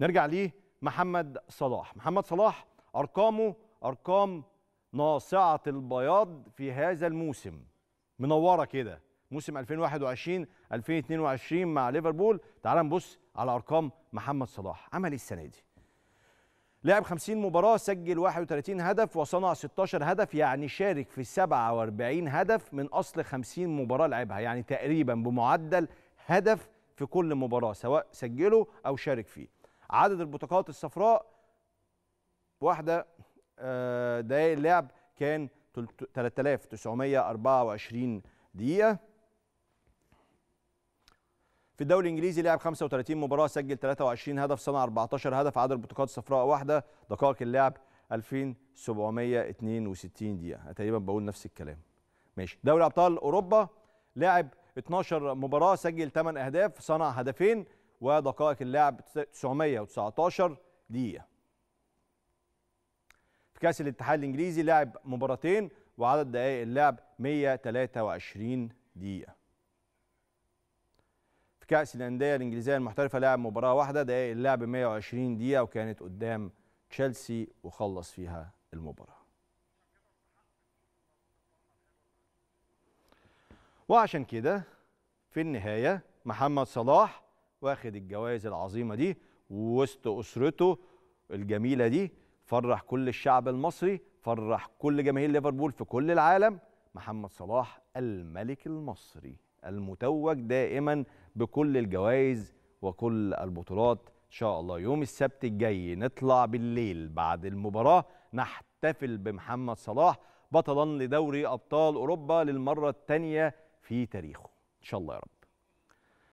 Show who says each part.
Speaker 1: نرجع ليه محمد صلاح محمد صلاح أرقامه أرقام ناصعة البياض في هذا الموسم منورة كده موسم 2021 2022 مع ليفربول تعال نبص على أرقام محمد صلاح عمل ايه السنة دي لعب 50 مباراة سجل 31 هدف وصنع 16 هدف يعني شارك في 47 هدف من أصل 50 مباراة لعبها يعني تقريبا بمعدل هدف في كل مباراة سواء سجله أو شارك فيه عدد البطاقات الصفراء واحده آه، دقائق اللعب كان 3924 دقيقه في الدوري الانجليزي لعب 35 مباراه سجل 23 هدف صنع 14 هدف عدد البطاقات الصفراء واحده دقائق اللعب 2762 دقيقه تقريبا بقول نفس الكلام ماشي دوري ابطال اوروبا لعب 12 مباراه سجل 8 اهداف صنع هدفين ودقائق اللعب 919 دقيقة في كأس الاتحاد الإنجليزي لعب مباراتين وعدد دقائق اللعب 123 دقيقة في كأس الأندية الإنجليزية المحترفة لعب مباراة واحدة دقائق اللعب 120 دقيقة وكانت قدام تشيلسي وخلص فيها المباراة وعشان كده في النهاية محمد صلاح واخد الجوائز العظيمه دي ووسط اسرته الجميله دي فرح كل الشعب المصري فرح كل جماهير ليفربول في كل العالم محمد صلاح الملك المصري المتوج دائما بكل الجوائز وكل البطولات ان شاء الله يوم السبت الجاي نطلع بالليل بعد المباراه نحتفل بمحمد صلاح بطلا لدوري ابطال اوروبا للمره الثانيه في تاريخه ان شاء الله يا رب